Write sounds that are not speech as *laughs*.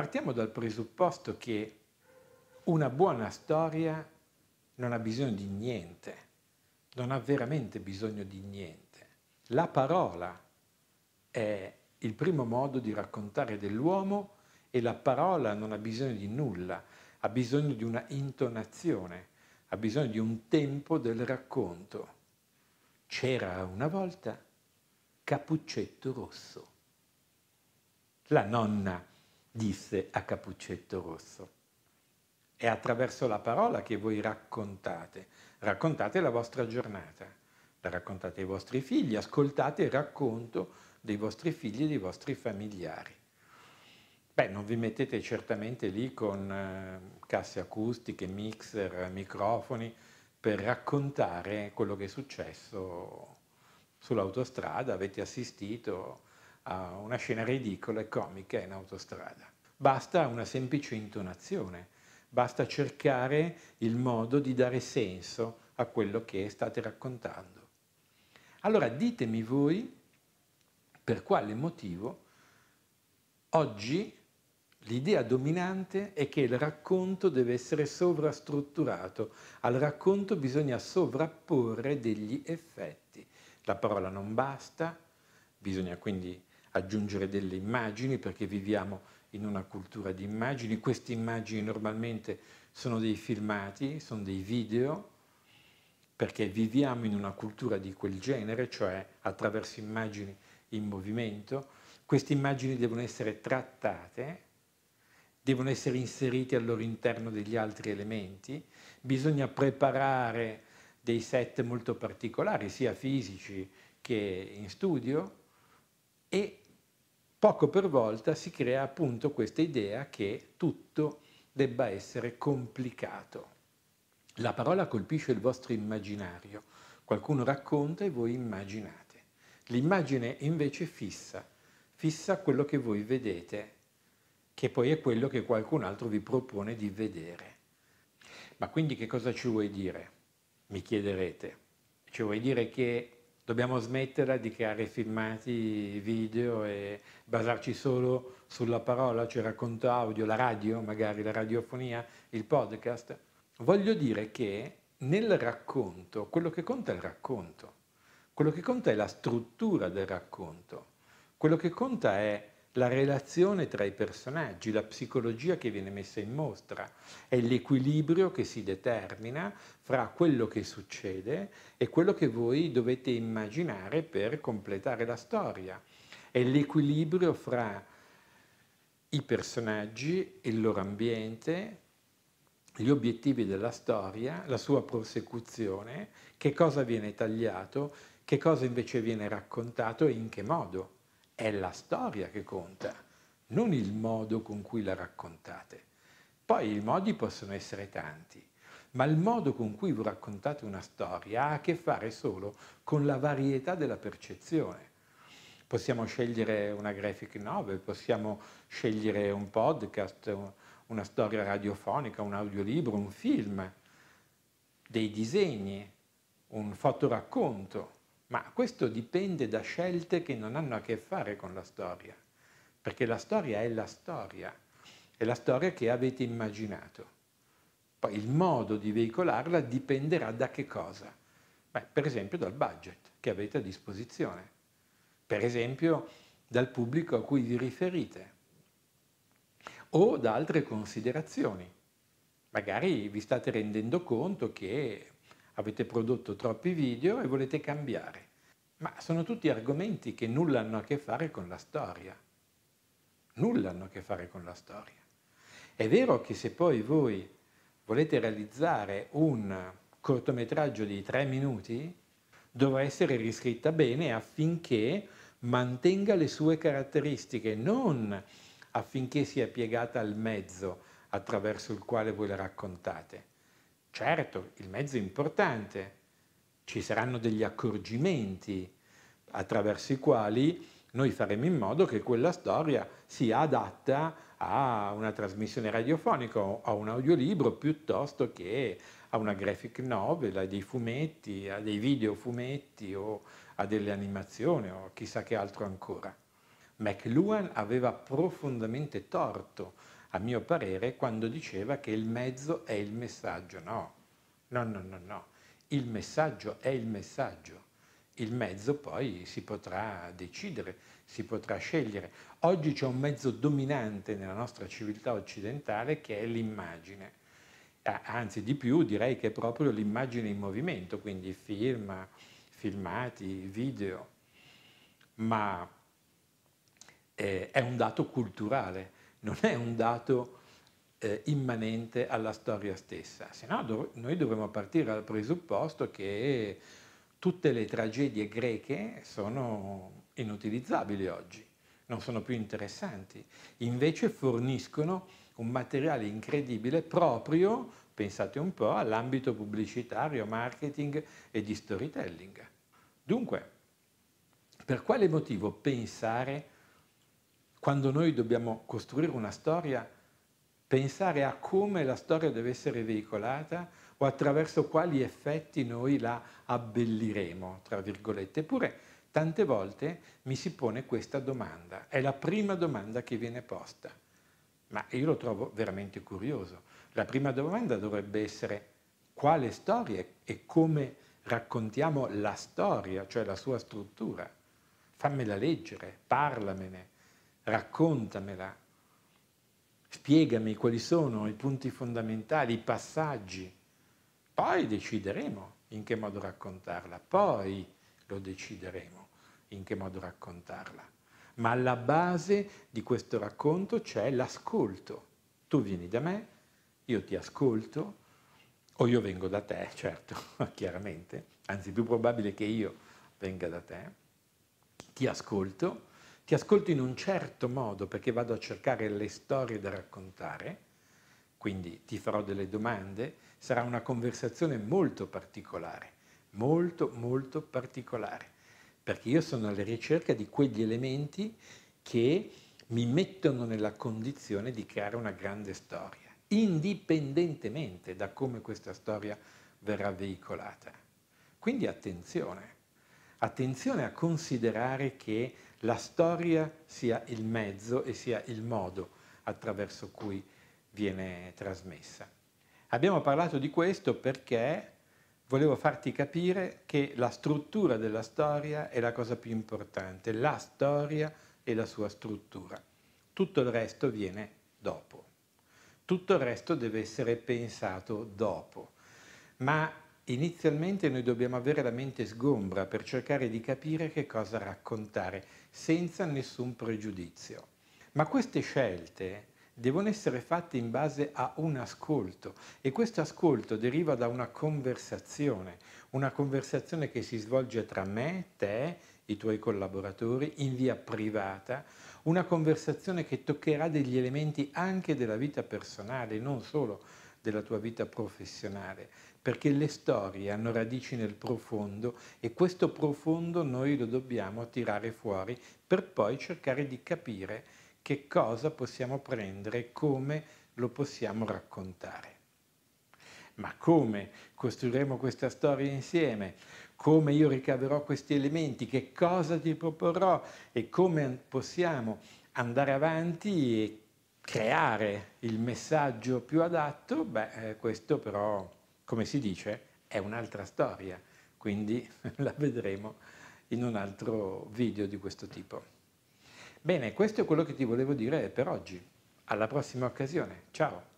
Partiamo dal presupposto che una buona storia non ha bisogno di niente, non ha veramente bisogno di niente. La parola è il primo modo di raccontare dell'uomo e la parola non ha bisogno di nulla, ha bisogno di una intonazione, ha bisogno di un tempo del racconto. C'era una volta Capuccetto Rosso. La nonna disse a Capuccetto Rosso. È attraverso la parola che voi raccontate, raccontate la vostra giornata, la raccontate ai vostri figli, ascoltate il racconto dei vostri figli e dei vostri familiari. Beh, non vi mettete certamente lì con eh, casse acustiche, mixer, microfoni per raccontare quello che è successo sull'autostrada, avete assistito a una scena ridicola e comica in autostrada. Basta una semplice intonazione, basta cercare il modo di dare senso a quello che state raccontando. Allora ditemi voi per quale motivo oggi l'idea dominante è che il racconto deve essere sovrastrutturato, al racconto bisogna sovrapporre degli effetti. La parola non basta, bisogna quindi aggiungere delle immagini perché viviamo in una cultura di immagini, queste immagini normalmente sono dei filmati, sono dei video, perché viviamo in una cultura di quel genere, cioè attraverso immagini in movimento, queste immagini devono essere trattate, devono essere inserite al loro interno degli altri elementi, bisogna preparare dei set molto particolari, sia fisici che in studio, e poco per volta si crea appunto questa idea che tutto debba essere complicato. La parola colpisce il vostro immaginario, qualcuno racconta e voi immaginate. L'immagine invece fissa, fissa quello che voi vedete, che poi è quello che qualcun altro vi propone di vedere. Ma quindi che cosa ci vuoi dire? Mi chiederete. Ci vuoi dire che Dobbiamo smettere di creare filmati, video e basarci solo sulla parola, cioè racconto audio, la radio, magari la radiofonia, il podcast. Voglio dire che nel racconto, quello che conta è il racconto, quello che conta è la struttura del racconto, quello che conta è la relazione tra i personaggi, la psicologia che viene messa in mostra, è l'equilibrio che si determina fra quello che succede e quello che voi dovete immaginare per completare la storia, è l'equilibrio fra i personaggi, il loro ambiente, gli obiettivi della storia, la sua prosecuzione, che cosa viene tagliato, che cosa invece viene raccontato e in che modo è la storia che conta, non il modo con cui la raccontate. Poi i modi possono essere tanti, ma il modo con cui vi raccontate una storia ha a che fare solo con la varietà della percezione. Possiamo scegliere una graphic novel, possiamo scegliere un podcast, una storia radiofonica, un audiolibro, un film, dei disegni, un fotoracconto ma questo dipende da scelte che non hanno a che fare con la storia, perché la storia è la storia, è la storia che avete immaginato. Poi il modo di veicolarla dipenderà da che cosa? Beh, per esempio dal budget che avete a disposizione, per esempio dal pubblico a cui vi riferite o da altre considerazioni. Magari vi state rendendo conto che avete prodotto troppi video e volete cambiare. Ma sono tutti argomenti che nulla hanno a che fare con la storia. Nulla hanno a che fare con la storia. È vero che se poi voi volete realizzare un cortometraggio di tre minuti, dovrà essere riscritta bene affinché mantenga le sue caratteristiche, non affinché sia piegata al mezzo attraverso il quale voi la raccontate. Certo, il mezzo è importante, ci saranno degli accorgimenti attraverso i quali noi faremo in modo che quella storia sia adatta a una trasmissione radiofonica o a un audiolibro piuttosto che a una graphic novel, a dei fumetti, a dei video fumetti o a delle animazioni o chissà che altro ancora. McLuhan aveva profondamente torto a mio parere, quando diceva che il mezzo è il messaggio. No, no, no, no, no. Il messaggio è il messaggio. Il mezzo poi si potrà decidere, si potrà scegliere. Oggi c'è un mezzo dominante nella nostra civiltà occidentale che è l'immagine. Anzi, di più, direi che è proprio l'immagine in movimento, quindi film, filmati, video. Ma eh, è un dato culturale non è un dato eh, immanente alla storia stessa, se no dov- noi dovremmo partire dal presupposto che tutte le tragedie greche sono inutilizzabili oggi, non sono più interessanti, invece forniscono un materiale incredibile proprio, pensate un po', all'ambito pubblicitario, marketing e di storytelling. Dunque, per quale motivo pensare quando noi dobbiamo costruire una storia, pensare a come la storia deve essere veicolata o attraverso quali effetti noi la abbelliremo, tra virgolette. Eppure tante volte mi si pone questa domanda, è la prima domanda che viene posta, ma io lo trovo veramente curioso. La prima domanda dovrebbe essere quale storia e come raccontiamo la storia, cioè la sua struttura. Fammela leggere, parlamene, raccontamela, spiegami quali sono i punti fondamentali, i passaggi, poi decideremo in che modo raccontarla, poi lo decideremo in che modo raccontarla. Ma alla base di questo racconto c'è l'ascolto. Tu vieni da me, io ti ascolto, o io vengo da te, certo, *laughs* chiaramente, anzi più probabile che io venga da te, ti ascolto ti ascolto in un certo modo perché vado a cercare le storie da raccontare, quindi ti farò delle domande, sarà una conversazione molto particolare, molto molto particolare, perché io sono alla ricerca di quegli elementi che mi mettono nella condizione di creare una grande storia, indipendentemente da come questa storia verrà veicolata. Quindi attenzione, attenzione a considerare che la storia sia il mezzo e sia il modo attraverso cui viene trasmessa. Abbiamo parlato di questo perché volevo farti capire che la struttura della storia è la cosa più importante, la storia e la sua struttura. Tutto il resto viene dopo. Tutto il resto deve essere pensato dopo. Ma Inizialmente noi dobbiamo avere la mente sgombra per cercare di capire che cosa raccontare, senza nessun pregiudizio. Ma queste scelte devono essere fatte in base a un ascolto e questo ascolto deriva da una conversazione, una conversazione che si svolge tra me, te, i tuoi collaboratori in via privata, una conversazione che toccherà degli elementi anche della vita personale, non solo della tua vita professionale, perché le storie hanno radici nel profondo e questo profondo noi lo dobbiamo tirare fuori per poi cercare di capire che cosa possiamo prendere, e come lo possiamo raccontare. Ma come costruiremo questa storia insieme? Come io ricaverò questi elementi? Che cosa ti proporrò? E come possiamo andare avanti e creare il messaggio più adatto, beh, eh, questo però, come si dice, è un'altra storia, quindi *laughs* la vedremo in un altro video di questo tipo. Bene, questo è quello che ti volevo dire per oggi. Alla prossima occasione. Ciao!